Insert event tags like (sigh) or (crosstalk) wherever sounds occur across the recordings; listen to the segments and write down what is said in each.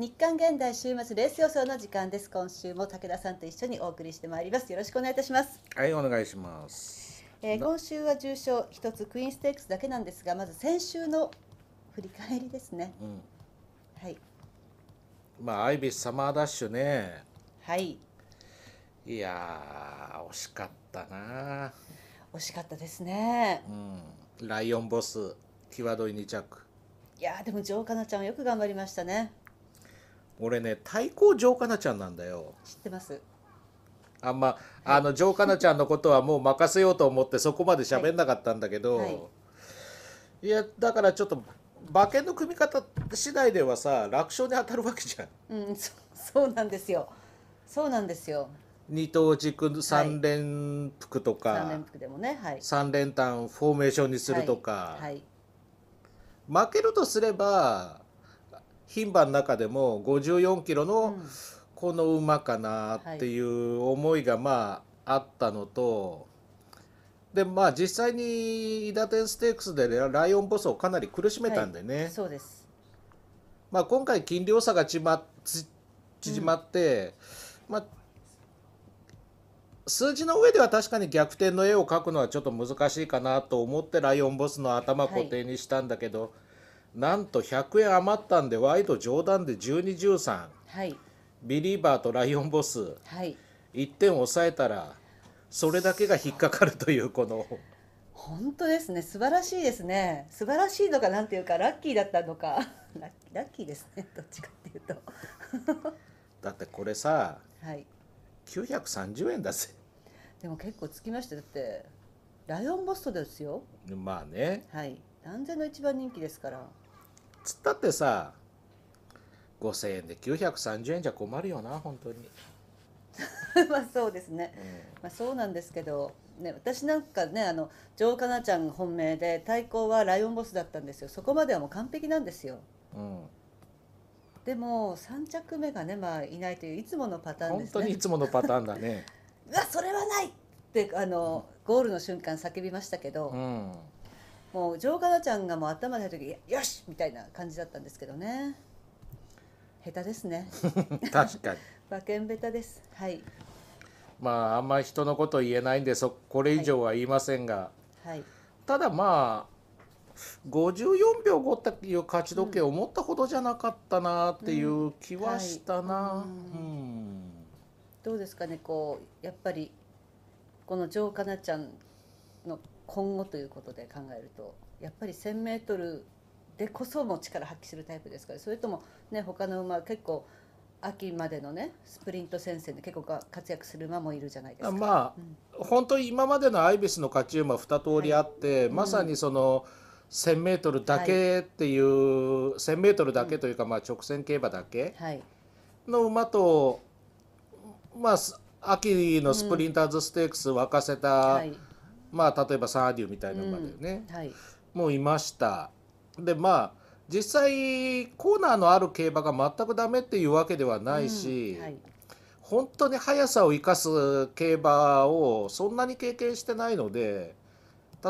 日刊現代週末レース予想の時間です今週も武田さんと一緒にお送りしてまいりますよろしくお願いいたしますはいお願いしますえー、今週は重賞一つクイーンステークスだけなんですがまず先週の振り返りですね、うん、はいまあアイビスサマーダッシュねはいいや惜しかったな惜しかったですねうんライオンボス際どい2着いやでもジョーカナちゃんよく頑張りましたね俺ね太鼓城かなちゃんなんだよ知ってますあんま、あの城かなちゃんのことはもう任せようと思ってそこまで喋んなかったんだけど、はいはい、いやだからちょっと馬券の組み方次第ではさ楽勝に当たるわけじゃん。うん、そそうなんですよそうなんですよ二等軸三連服とか、はい、連服でもね、はい、三連単フォーメーションにするとか、はい、はい、負けるとすれば牝馬の中でも54キロのこの馬かなっていう思いがまああったのと、でまあ実際に伊達ステークスでライオンボスをかなり苦しめたんでね、はい、そうですまあ今回金量差が縮ま縮まって、うん、まあ数字の上では確かに逆転の絵を描くのはちょっと難しいかなと思ってライオンボスの頭固定にしたんだけど、はいなんと100円余ったんでワイド冗談で1213、はい、ビリーバーとライオンボス、はい、1点抑えたらそれだけが引っかかるというこの。本当ですね素晴らしいですね素晴らしいのかなんていうかラッキーだったのかラッラッキーですねどっちかっていうと (laughs) だってこれさ、はい、930円だぜでも結構つきましてだってライオンボストですよまあねはい何千の一番人気ですからつったってさ5000円で930円じゃ困るよな本当に (laughs) まあそうですね、うん、まあ、そうなんですけど、ね、私なんかねあのジョ城かなちゃん本命で対抗はライオンボスだったんですよそこまではもう完璧なんですよ、うん、でも3着目がねまあいないといういつものパターンですね本当にいつものパターンだね (laughs) うわそれはないってあの、ゴールの瞬間叫びましたけど、うんもう城かなちゃんがもう頭に入る時「よし!」みたいな感じだったんですけどね下手ですね (laughs) 確かに馬券下手ですはいまああんまり人のこと言えないんでそこれ以上は言いませんが、はい、はい、ただまあ54秒5っていう勝ち時計思ったほどじゃなかったなっていう気はしたな、どうですかねこうやっぱりこの城かなちゃんの今後ということで考えるとやっぱり 1,000m でこそも力発揮するタイプですからそれともね他の馬結構秋までのねスプリント戦線で結構活躍する馬もいるじゃないですか。まあ、うん、本当に今までのアイビスの勝ち馬2通りあって、はい、まさにその、1,000m だけっていう、はい、1,000m だけというか、まあ、直線競馬だけの馬と、まあ、秋のスプリンターズステークス沸かせた、うんはいまあ例えばサーディーみたいな馬だよね、うんはい、もういましたでまあ実際コーナーのある競馬が全くダメっていうわけではないし、うんはい、本当に速さを生かす競馬をそんなに経験してないので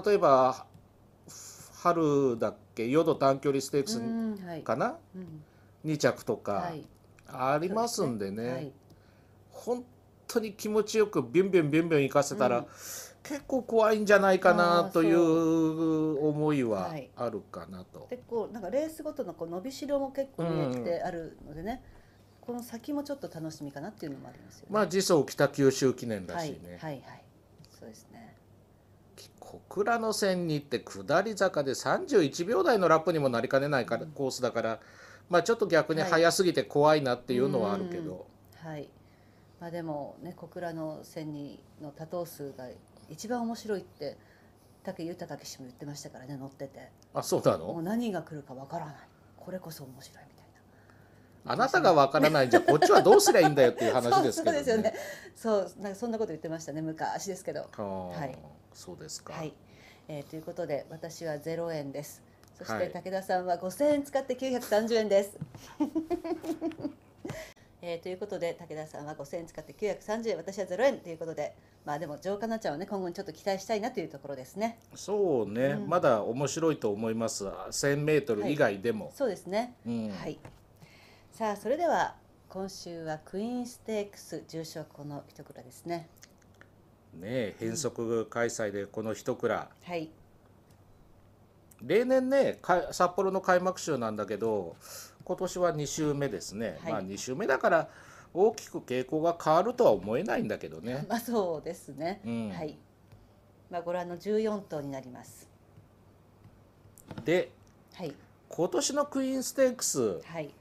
例えば春だっけ淀短距離ステークスかな、うんはい、2着とかありますんでね、本当に気持ちよくビュンビュンビュンビュン生かせたら、結構怖いんじゃないかなという思いはあるかなと。結構なんかレースごとのこう伸びしろも結構見えてあるのでね、うん、この先もちょっと楽しみかなっていうのもありますよね。まあ次走北九州記念らしいね。はい、はい、はい、そうですね。小倉の線に行って下り坂で31秒台のラップにもなりかねないから、うん、コースだから、まあ、ちょっと逆に早すぎて怖いなっていうのはあるけど。はい、まあ、でも、ね、小倉の線にの多頭数が一番面白いって武豊騎手も言ってましたからね乗っててあそうなものう何が来るかわからないこれこそ面白いみたいなあなたがわからないじゃこっちはどうすりゃいいんだよっていう話ですけどそうそうですよねそうなんかそんなこと言ってましたね昔ですけどはいそうですか、はい、えーということで私は0円ですそして武田さんは5000円使って930円ですえー、ということで武田さんは5,000円使って930円私は0円ということでまあでも城下奈ちゃんはね今後にちょっと期待したいなというところですね。そうね、うん、まだ面白いと思います 1,000m 以外でも、はい、そうですね、うん、はい、さあそれでは今週はクイーンステークス重賞この一蔵ですね。ね変則開催でこの一蔵、うん、はい例年ね札幌の開幕週なんだけど今年は2週目ですね、はい、まあ2週目だから大きく傾向が変わるとは思えないんだけどね。(laughs) まあそうですね、うん、はい、まあ、ご覧の14頭になります。で、はい、今年のクイーンステークス、はい、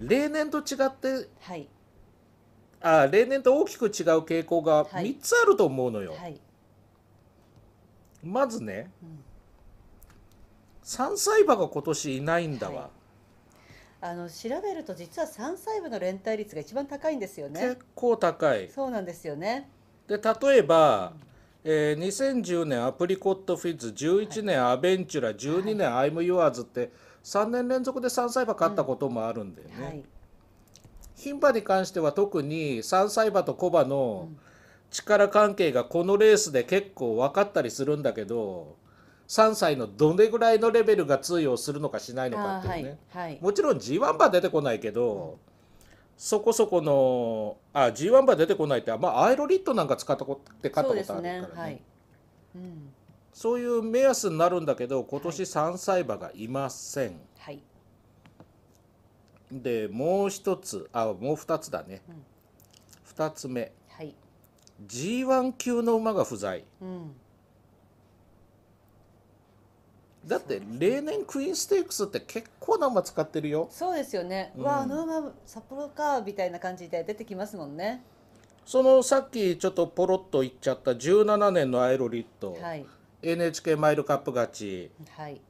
例年と違って、はい、あ例年と大きく違う傾向が3つあると思うのよ。はい、まずね、うん、3歳馬が今年いないんだわ。あの調べると実は3歳部の連帯率が一番高いんですよね。結構高い。そうなんですよね。で例えば、えー、2010年アプリコットフィッツ11年アベンチュラ12年アイム・ユアーズって3年連続で3歳馬勝ったこともあるんだよね。うんはい、牝馬に関しては特に3歳馬と小馬の力関係がこのレースで結構分かったりするんだけど。3歳のどれぐらいのレベルが通用するのかしないのかっていうね、はいはい、もちろん g 1馬出てこないけど、うん、そこそこのあ g 1馬出てこないって、まあ、アイロリットなんか使ったことって買ったことあるからね、ねはいうん、そういう目安になるんだけど今年3歳馬がいません。でもう一つあもう二つだね、うん、つ目、はい、g 1級の馬が不在。うんだって例年クイーンステークスって結構な馬使ってるよそうですよね、うん、わあの馬札幌かみたいな感じで出てきますもんねそのさっきちょっとポロッと言っちゃった17年のアイロリット、はい、NHK マイルカップ勝ち、はい、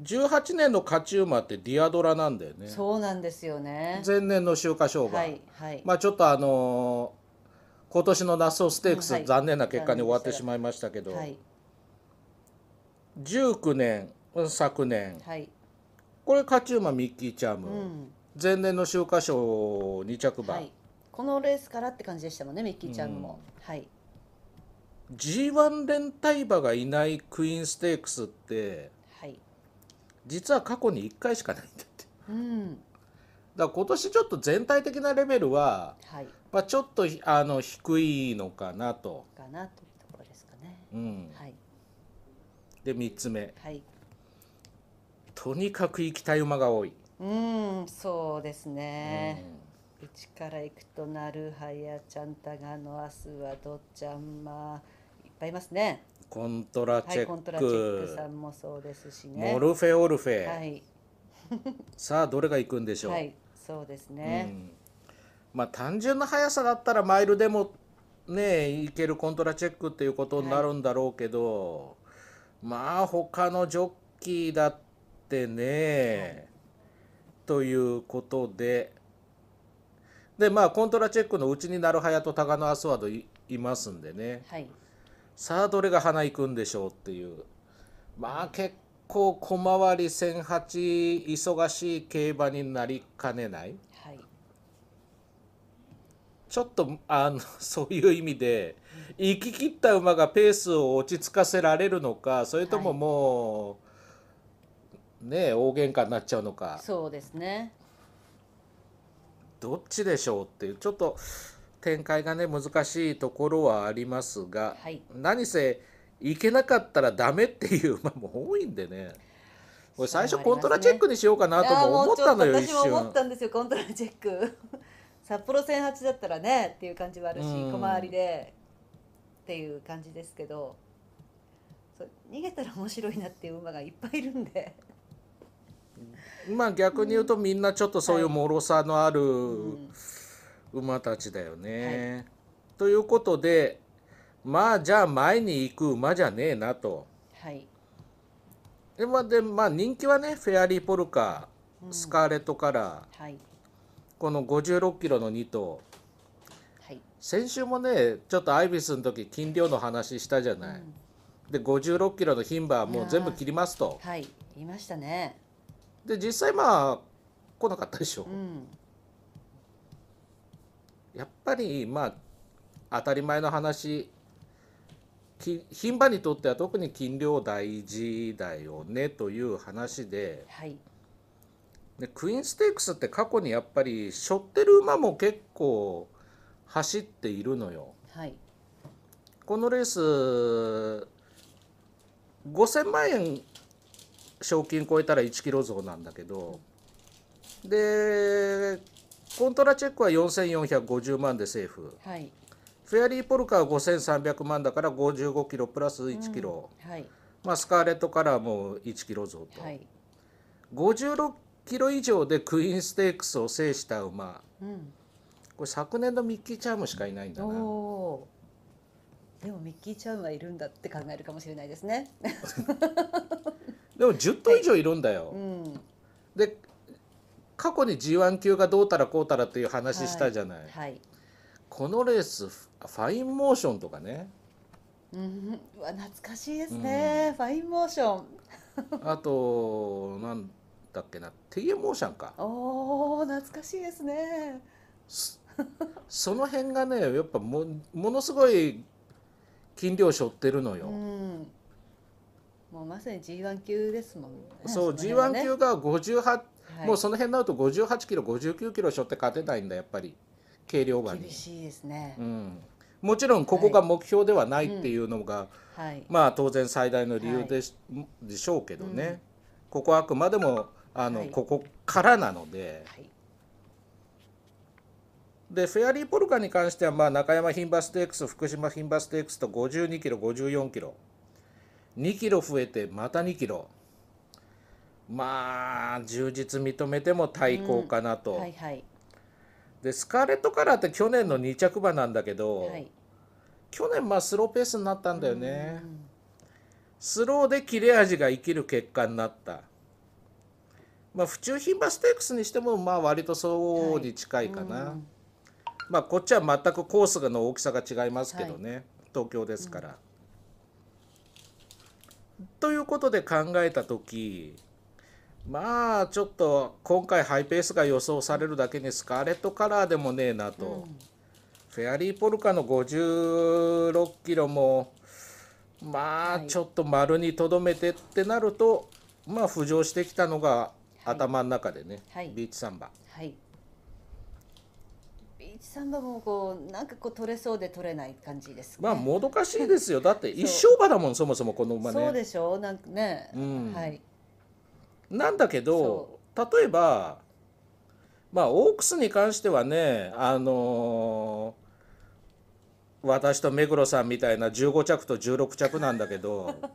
18年の勝ち馬ってディアドラなんだよねそうなんですよね前年の秋華賞馬、はいはい、まあちょっとあのー、今年のナッソーステークス、はい、残念な結果に終わってしまいましたけど、はい19年昨年、はい、これ勝馬ミッキーチャーム、うん、前年の秋華賞2着馬、はい、このレースからって感じでしたもんねミッキーチャームも、うん、はい G1 連帯馬がいないクイーンステークスって、はい、実は過去に1回しかないんだって、うん、だから今年ちょっと全体的なレベルは、はいまあ、ちょっとあの低いのかなと。かなというところですかね。うんはいで3つ目、はい、とにかく行きたい馬が多い。うんそうですね、うちから行くとなるはやちゃんたがの明日はどっちゃんまいっぱいいますねコントラチェック、はい、コントラチェックさんもそうですしねモルフェオルフェ、はい、(laughs) さあどれが行くんでしょう、はい、そうですね、うん、まあ単純な速さだったらマイルでもねいけるコントラチェックっていうことになるんだろうけど、はいまあ他のジョッキーだってね、ということででまあコントラチェックのうちになるはやと高野アスワードいますんでね、はい、さあどれが花行くんでしょうっていうまあ結構小回り1008忙しい競馬になりかねない、はい、ちょっとあの (laughs) そういう意味で行き切った馬がペースを落ち着かせられるのかそれとももう、はい、ね大喧嘩になっちゃうのかそうですねどっちでしょうっていうちょっと展開がね難しいところはありますが、はい、何せ行けなかったらダメっていう馬も多いんでね。これ最初コントラチェックにしようかなとも思ったのよ、ね、私も思ったんですよコントラチェック (laughs) 札幌線8だったらねっていう感じはあるし、小回りでっていう感じですけど逃げたら面白いなっていう馬がいっぱいいるんでまあ逆に言うとみんなちょっとそういう脆さのある馬たちだよね。ということでまあじゃあ前に行く馬じゃねえなと。はい、でまあでまあ、人気はねフェアリー・ポルカ、スカーレット・カラー、うんはい、この56キロの2頭。先週もねちょっとアイビスの時金量の話したじゃない、うん、で56キロの牝馬はもう全部切りますとはい言いましたねで実際まあ来なかったでしょ、うん、やっぱりまあ当たり前の話牝馬にとっては特に金量大事だよねという話ではい、でクイーンステークスって過去にやっぱり背負ってる馬も結構走っているのよ。はい、このレース5000万円賞金超えたら1キロ増なんだけどでコントラチェックは4450万でセーフ、はい、フェアリーポルカは5300万だから55キロプラス1キロ、うんはい、まあ、スカーレットカラーも1キロ増と、はい、56キロ以上でクイーンステークスを制した馬、うんこれ昨年のミッキーチャームしかいないんだな。でもミッキーチャームはいるんだって考えるかもしれないですね。でも10頭以上いるんだよ。はいうん、で過去に G1 級がどうたらこうたらっていう話したじゃない、はいはい、このレースファインモーションとかね、うん、懐かしいですね、うん、ファインモーションあとなんだっけなティエモーションかお懐かしいですねその辺がねやっぱもものすごい金量しょってるのよ。うんもうまさに G1 級ですもんね。そう、G1 級が58、はい、もうその辺になると58キロ59キロしょって勝てないんだやっぱり軽量馬に。厳しいですね、うん、もちろんここが目標ではないっていうのが、はい、まあ当然最大の理由でしはい、でしょうけどね、うん、ここはあくまでもあの、はい、ここからなので。はいでフェアリーポルカに関しては、まあ、中山牝馬ステークス福島牝馬ステークスと52キロ54キロ2キロ増えてまた2キロまあ充実認めても対抗かなと、うんはいはい、でスカーレットカラーって去年の2着馬なんだけど、はい、去年まあスローペースになったんだよね、スローで切れ味が生きる結果になったまあ府中牝馬ステークスにしてもまあ割とそうに近いかな、はいうんまあこっちは全くコースの大きさが違いますけどね、はい、東京ですから。うん、ということで考えた時まあちょっと今回ハイペースが予想されるだけにスカーレットカラーでもねえなと、うん、フェアリーポルカの56キロもまあちょっと丸にとどめてってなると、はい、まあ浮上してきたのが頭の中でね、はい、ビーチサンバ。はい一三番もこうなんかこう取れそうで取れない感じです、ね、まあもどかしいですよ。(laughs) だって一生馬だもんそもそもこの馬ね。そうでしょう。なんかね、うん、はい。なんだけど例えばまあオークスに関してはねあのー、私と目黒さんみたいな15着と16着なんだけど。(laughs)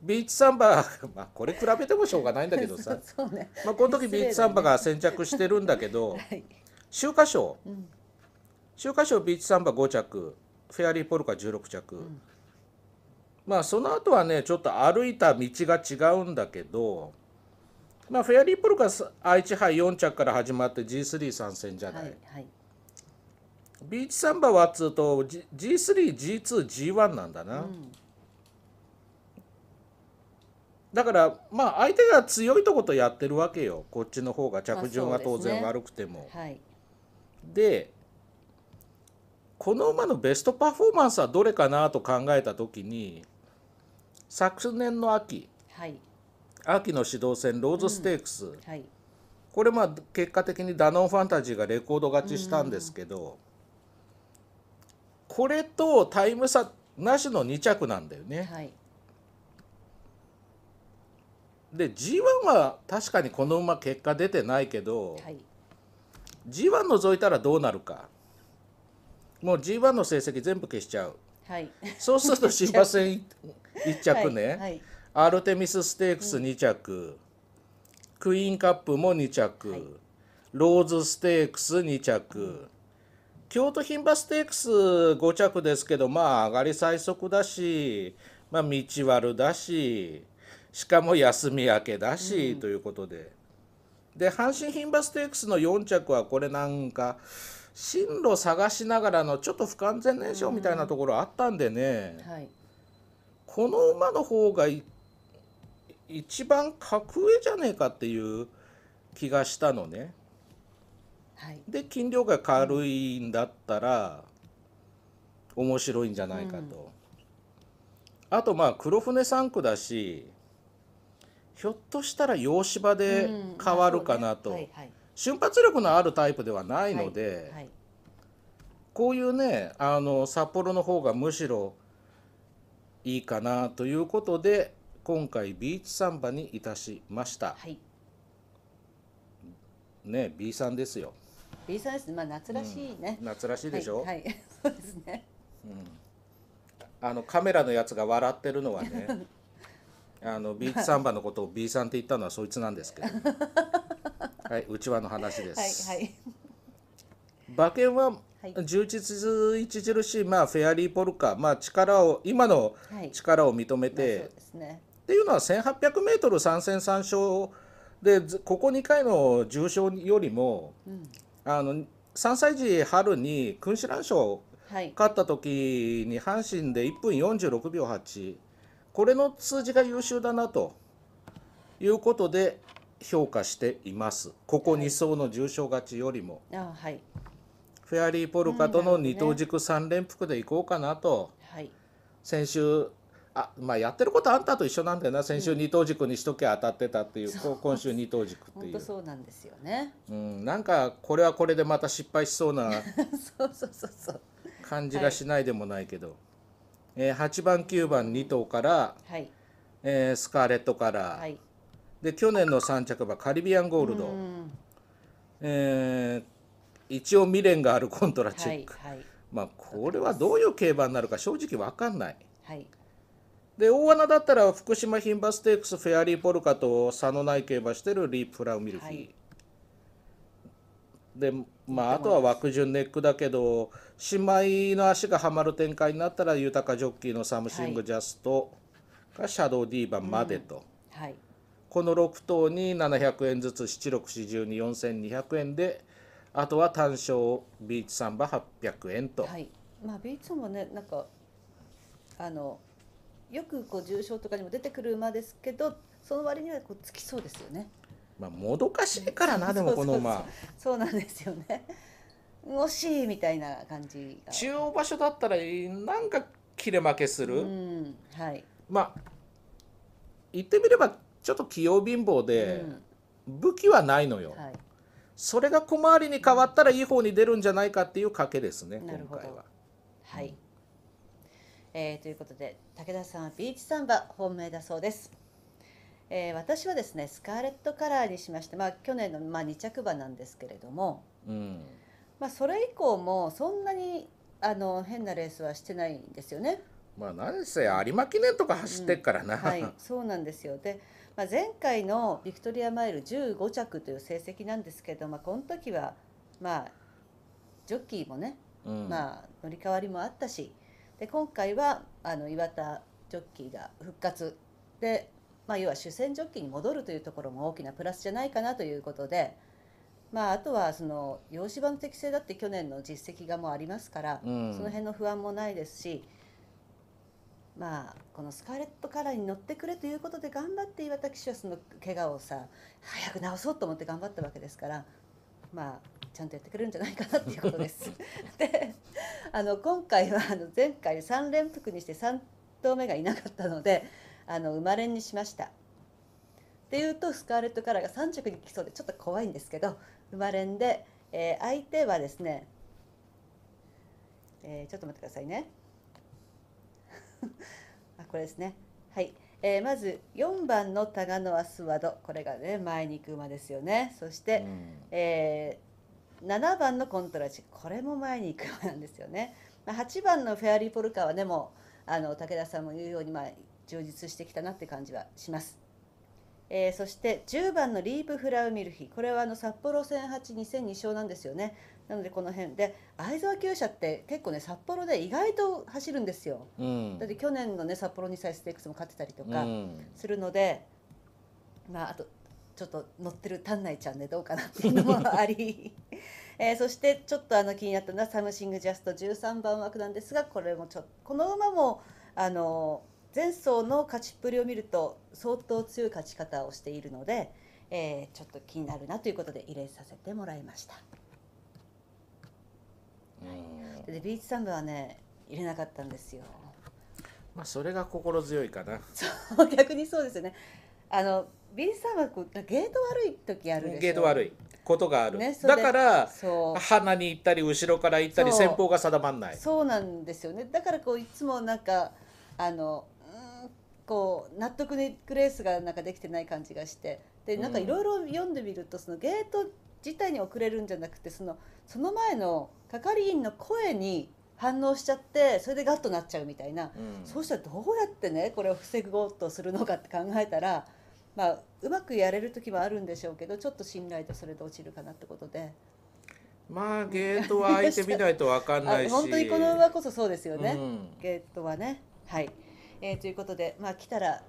ビーチサンバ、まあ、これ比べてもしょうがないんだけどさ (laughs) ね、まあ、この時ビーチサンバが先着してるんだけど、秋華賞、秋華賞ビーチサンバ5着フェアリーポルカ16着、うん、まあその後はねちょっと歩いた道が違うんだけどまあフェアリーポルカ愛知杯4着から始まって G3 参戦じゃない、はいはい、ビーチサンバはっつうと G3G2G1 なんだな、うん、だからまあ相手が強いとことやってるわけよこっちの方が着順は当然悪くても。はい、でこの馬のベストパフォーマンスはどれかなと考えた時に昨年の秋、はい、秋の指導戦ローズステークス、うんはい、これまあ結果的にダノンファンタジーがレコード勝ちしたんですけど、うん、これとタイム差なしの2着なんだよね。はい、で G1 は確かにこの馬結果出てないけど、はい G1 ぞいたらどうなるかもう G1 の成績全部消しちゃう、はい、そうすると芝戦1 (laughs) 着ね、はいはい、アルテミスステークス2着、うん、クイーンカップも2着、ローズステークス2着、うん、京都牝馬ステークス5着ですけどまあ上がり最速だし、まあ、道悪だししかも休み明けだし、うん、ということで。で阪神牝馬ステークスの4着はこれなんか進路探しながらのちょっと不完全燃焼みたいなところあったんでね、うんはい、この馬の方が一番格上じゃねえかっていう気がしたのね。はい、で筋量が軽いんだったら、面白いんじゃないかと。うん、あとまあ黒船3区だしひょっとしたら洋芝で変わるかなと、うんねはいはい、瞬発力のあるタイプではないので、はいはい、こういうねあの札幌の方がむしろいいかなということで今回ビーチサンバにいたしました。はい、ね B さんですよ。B さんですまあ夏らしいね、うん、夏らしいでしょ。はい、(laughs) そうですね。うん。あのカメラのやつが笑ってるのはね (laughs) あのビーチサンバのことを B さんって言ったのはそいつなんですけど、(laughs) はい、内輪の話です。はいはい、馬券は充実著しい、まあ、フェアリーポルカ、まあ、力を今の力を認めて、はいまあね、っていうのは 1800m3 戦3勝でここ2回の重賞よりも、うん、あの3歳児春に君子蘭賞勝った時に阪神で1分46秒8。これの数字が優秀だなということで評価していますここ2層の重賞勝ちよりも、はい、フェアリーポルカとの二等軸三連複でいこうかなと、はい、先週あまあやってることあんたと一緒なんだよな先週二等軸にしとけ当たってたっていう、うん、今週二等軸っていうそうなんですよね、うん、なんかこれはこれでまた失敗しそうな (laughs) 感じがしないでもないけど。え8番9番2頭から、はい、えー、スカーレットから、はい、で去年の3着馬カリビアンゴールド、えー、一応未練があるコントラチェック、はい、まあこれはどういう競馬になるか正直分かんない。で大穴だったら福島牝馬ステークスフェアリーポルカと差のない競馬してるリープ・フラウミルィー、でまあ、あとは枠順ネックだけど姉妹の足がはまる展開になったら豊かジョッキーのサムシングジャストがシャドーディーバンまでと、はい、この6頭に700円ずつ76424,200円であとは単勝ビーチサンバ800円と。はい、まあ、ビーチもねなんかあのよくこう重症とかにも出てくる馬ですけどその割にはこうつきそうですよね。まあ、もどかしいからなでもこのまあそうなんですよね惜しいみたいな感じが中央場所だったらなんか切れ負けする、うん、はい、まあ言ってみればちょっと器用貧乏で、武器はないのよ、はい、それが小回りに変わったらいい方に出るんじゃないかっていう賭けですね今回は。はい、うん、えー、ということで武田さんはビーチサンバ本命だそうです。えー、私はですねスカーレットカラーにしまして、まあ、去年の、まあ、2着馬なんですけれども、うんまあ、それ以降もそんなにあの変なレースはしてないんですよね。まあ、何せ有馬記念とか走ってっからな、うん、はい、そうなんですよで、まあ、前回のビクトリアマイル15着という成績なんですけど、まあ、この時は、まあ、ジョッキーもね、うん、まあ、乗り換わりもあったしで今回はあの岩田ジョッキーが復活でまあ、要は主戦ジョッキに戻るというところも大きなプラスじゃないかなということで、まあ、あとはその洋芝の適性だって去年の実績がもうありますから、うん、その辺の不安もないですし。まあ、このスカーレットカラーに乗ってくれということで頑張って岩田騎手はその怪我をさ早く治そうと思って頑張ったわけですからまあちゃんとやってくれるんじゃないかなっていうことです。(laughs) であの今回はあの前回3連複にして3頭目がいなかったのであの生まれにしました。っていうとスカーレット・カラーが3着に来そうでちょっと怖いんですけど生まれんで、えー、相手はですね、えー、ちょっと待ってくださいね (laughs) あこれですねはい、えー、まず4番のタガノアスワドこれがね前に行く馬ですよねそして、うん、えー、7番のコントラチこれも前に行く馬なんですよね、まあ、8番のフェアリー・ポルカはねもうあの武田さんも言うように、まあ、充実してきたなって感じはします。えー、そして10番のリープフラウミルヒこれはあの札幌戦8 2002勝なんですよねなのでこの辺で会津和厩舎って結構ね札幌で意外と走るんですよ、うん、だって去年のね札幌2歳ステークスも勝ってたりとかするので、うん、まああとちょっと乗ってる丹内ちゃんで、ね、どうかなっていうのもあり、(laughs) えー、そしてちょっとあの気になったのはサムシングジャスト13番枠なんですがこれもちょこの馬もあのー前走の勝ちっぷりを見ると相当強い勝ち方をしているので、えー、ちょっと気になるなということで入れさせてもらいました。はでビーチサンバはね入れなかったんですよ。まあそれが心強いかな。そう (laughs) 逆にそうですよね。あのビーチサンバゲート悪い時あるゲート悪いことがある。ね、だから鼻に行ったり後ろから行ったり先方が定まんない。そうなんですよね。だからこういつもなんかあのこう納得にグレースがなんかできてない感じがしてでなんかいろいろ読んでみるとそのゲート自体に遅れるんじゃなくてそのその前の係員の声に反応しちゃってそれでガッとなっちゃうみたいな、うん、そうしたらどうやってねこれを防ごうとするのかって考えたら、まあ、うまくやれる時もあるんでしょうけどちょっと信頼とそれで落ちるかなってことで。まあゲートは開いてみないと分かんないし (laughs) 本当にこの馬こそそうですよね、うん、ゲートはねはい。えー、ということで、まあ、来たら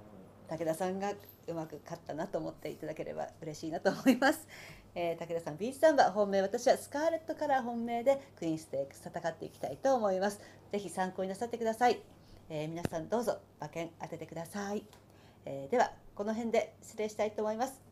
武田さんがうまく勝ったなと思っていただければ嬉しいなと思います。えー、武田さんビーチサンバ本命私はスカーレットカラー本命でクイーンステークス戦っていきたいと思います。ぜひ参考になさってください。えー、皆さんどうぞ馬券当ててください。えー、ではこの辺で失礼したいと思います。